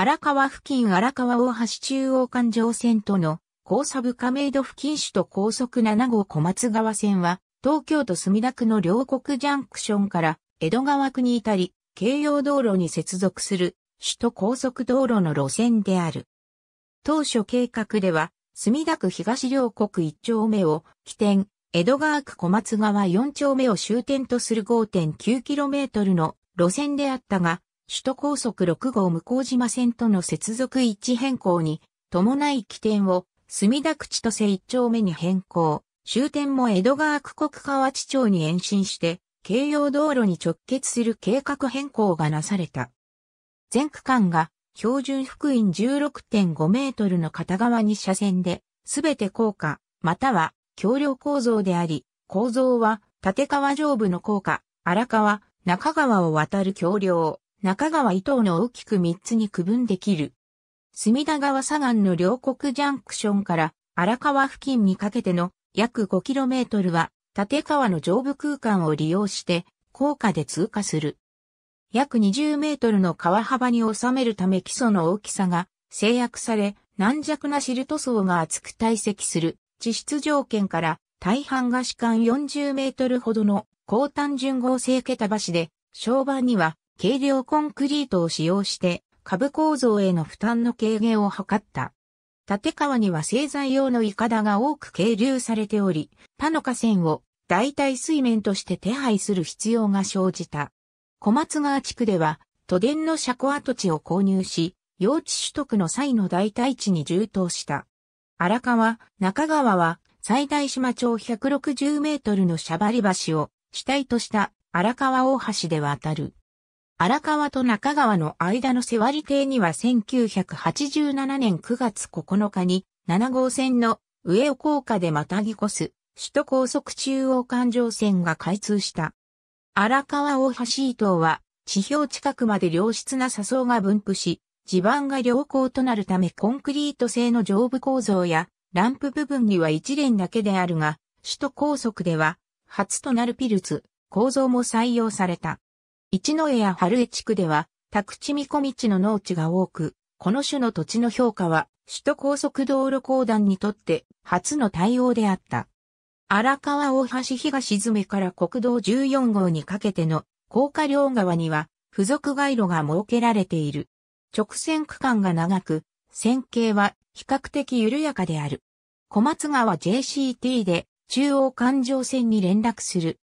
荒川付近荒川大橋中央環状線との交差部亀戸付近首都高速7号小松川線は、東京都墨田区の両国ジャンクションから江戸川区に至り、京葉道路に接続する首都高速道路の路線である。当初計画では、墨田区東両国1丁目を起点、江戸川区小松川4丁目を終点とする 5.9km の路線であったが、首都高速6号向島線との接続位置変更に伴い起点を墨田区千歳1丁目に変更、終点も江戸川区国河内町に延伸して、京葉道路に直結する計画変更がなされた。全区間が標準福員16.5メートルの片側に車線で、すべて高架、または橋梁構造であり、構造は立川上部の高架、荒川、中川を渡る橋梁、中川伊東の大きく3つに区分できる。隅田川左岸の両国ジャンクションから荒川付近にかけての約 5km は立川の上部空間を利用して高架で通過する。約20メートルの川幅に収めるため基礎の大きさが制約され軟弱なシルト層が厚く堆積する地質条件から大半が四間40メートルほどの高単純合成桁橋で、床板には軽量コンクリートを使用して株構造への負担の軽減を図った。立川には製材用のイカダが多く計流されており、他の河川を代替水面として手配する必要が生じた。小松川地区では都電の車庫跡地を購入し、用地取得の際の代替地に充当した。荒川、中川は最大島町160メートルのシャバリ橋を主体とした荒川大橋で渡る。荒川と中川の間の瀬割邸には1987年9月9日に7号線の上尾高架でまたぎ越す首都高速中央環状線が開通した。荒川大橋伊東は地表近くまで良質な砂層が分布し、地盤が良好となるためコンクリート製の上部構造やランプ部分には一連だけであるが、首都高速では初となるピルツ構造も採用された。一野江や春江地区では、宅地見込地の農地が多く、この種の土地の評価は、首都高速道路公団にとって初の対応であった。荒川大橋東詰から国道14号にかけての高架両側には付属街路が設けられている。直線区間が長く、線形は比較的緩やかである。小松川 JCT で中央環状線に連絡する。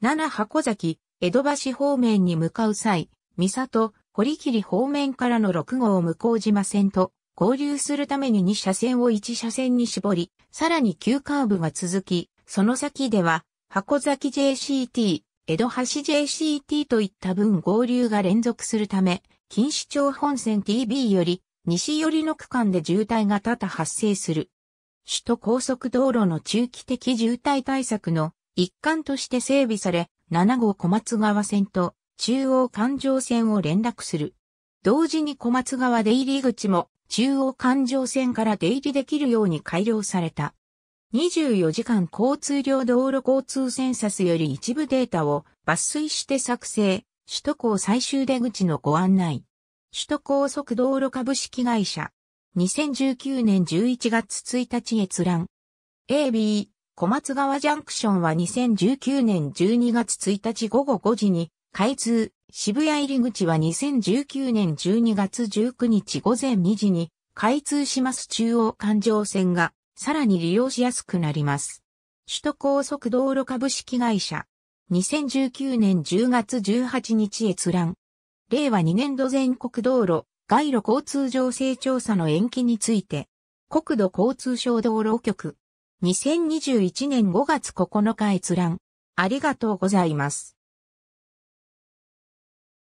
七箱崎、江戸橋方面に向かう際、三里、堀切方面からの6号向島線と合流するために2車線を1車線に絞り、さらに急カーブが続き、その先では、箱崎 JCT、江戸橋 JCT といった分合流が連続するため、錦糸町本線 TB より西寄りの区間で渋滞が多々発生する。首都高速道路の中期的渋滞対策の一環として整備され、7号小松川線と中央環状線を連絡する。同時に小松川出入り口も中央環状線から出入りできるように改良された。24時間交通量道路交通センサスより一部データを抜粋して作成、首都高最終出口のご案内。首都高速道路株式会社。2019年11月1日閲覧。AB 小松川ジャンクションは2019年12月1日午後5時に開通、渋谷入り口は2019年12月19日午前2時に開通します中央環状線がさらに利用しやすくなります。首都高速道路株式会社。2019年10月18日閲覧。令和2年度全国道路、街路交通情勢調査の延期について、国土交通省道路局、2021年5月9日閲覧。ありがとうございます。